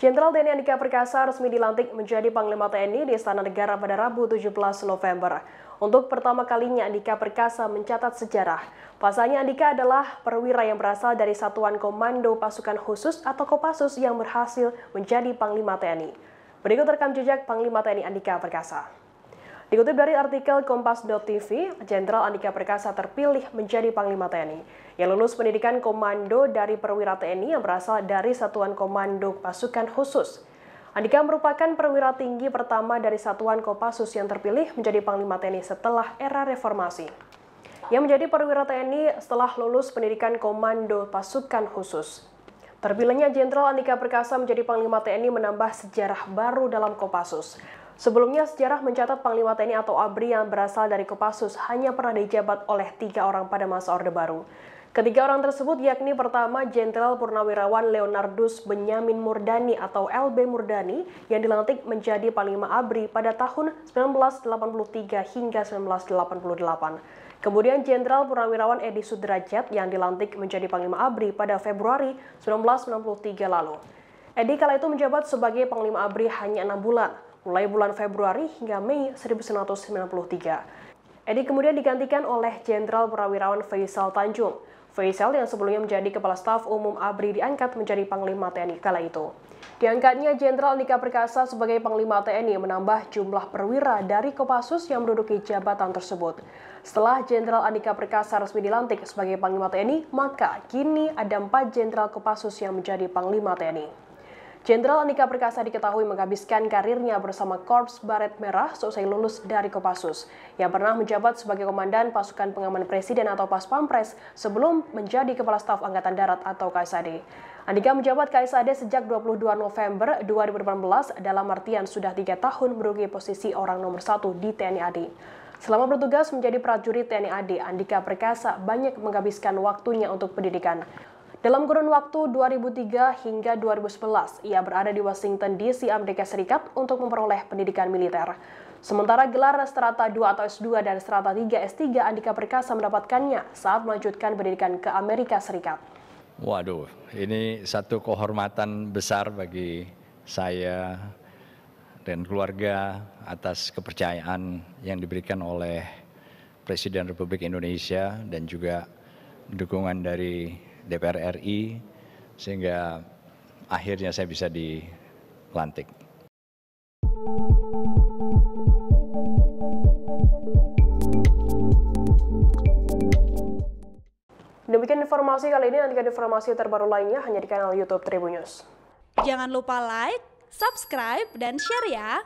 Jenderal TNI Andika Perkasa resmi dilantik menjadi Panglima TNI di Istana Negara pada Rabu 17 November. Untuk pertama kalinya Andika Perkasa mencatat sejarah. Pasalnya Andika adalah perwira yang berasal dari Satuan Komando Pasukan Khusus atau Kopassus yang berhasil menjadi Panglima TNI. Berikut rekam jejak Panglima TNI Andika Perkasa. Dikutip dari artikel Kompas.tv, Jenderal Andika Perkasa terpilih menjadi Panglima TNI yang lulus pendidikan komando dari perwira TNI yang berasal dari Satuan Komando Pasukan Khusus. Andika merupakan perwira tinggi pertama dari Satuan Kopassus yang terpilih menjadi Panglima TNI setelah era reformasi. Yang menjadi perwira TNI setelah lulus pendidikan Komando Pasukan Khusus. Terpilihnya Jenderal Andika Perkasa menjadi Panglima TNI menambah sejarah baru dalam Kopassus. Sebelumnya, sejarah mencatat Panglima TNI atau ABRI yang berasal dari Kopassus hanya pernah dijabat oleh tiga orang pada masa Orde Baru. Ketiga orang tersebut yakni pertama Jenderal Purnawirawan Leonardus Benyamin Murdani atau LB Murdani yang dilantik menjadi Panglima ABRI pada tahun 1983 hingga 1988. Kemudian Jenderal Purnawirawan Edi Sudrajat yang dilantik menjadi Panglima ABRI pada Februari 1993 lalu. Edi kala itu menjabat sebagai Panglima ABRI hanya enam bulan mulai bulan Februari hingga Mei 1993. Edi kemudian digantikan oleh Jenderal Perawiran Faisal Tanjung. Faisal yang sebelumnya menjadi Kepala Staf Umum ABRI diangkat menjadi Panglima TNI kala itu. Diangkatnya Jenderal Nika Perkasa sebagai Panglima TNI menambah jumlah perwira dari Kopassus yang menduduki jabatan tersebut. Setelah Jenderal Andika Perkasa resmi dilantik sebagai Panglima TNI, maka kini ada empat Jenderal Kopassus yang menjadi Panglima TNI. Jenderal Andika Perkasa diketahui menghabiskan karirnya bersama Korps Baret Merah seusai lulus dari Kopassus. Yang pernah menjabat sebagai Komandan Pasukan Pengaman Presiden atau Pas Pampres sebelum menjadi Kepala Staf Angkatan Darat atau KSAD. Andika menjabat KSAD sejak 22 November 2018 dalam artian sudah tiga tahun merugi posisi orang nomor satu di TNI AD. Selama bertugas menjadi prajurit TNI AD, Andika Perkasa banyak menghabiskan waktunya untuk pendidikan. Dalam kurun waktu 2003 hingga 2011, ia berada di Washington DC, Amerika Serikat untuk memperoleh pendidikan militer. Sementara gelar strata 2 atau S2 dan strata 3 S3 Andika Perkasa mendapatkannya saat melanjutkan pendidikan ke Amerika Serikat. Waduh, ini satu kehormatan besar bagi saya dan keluarga atas kepercayaan yang diberikan oleh Presiden Republik Indonesia dan juga dukungan dari DPR RI sehingga akhirnya saya bisa dilantik. Demikian informasi kali ini, nantikan informasi terbaru lainnya hanya di kanal YouTube Tribun News. Jangan lupa like, subscribe, dan share ya!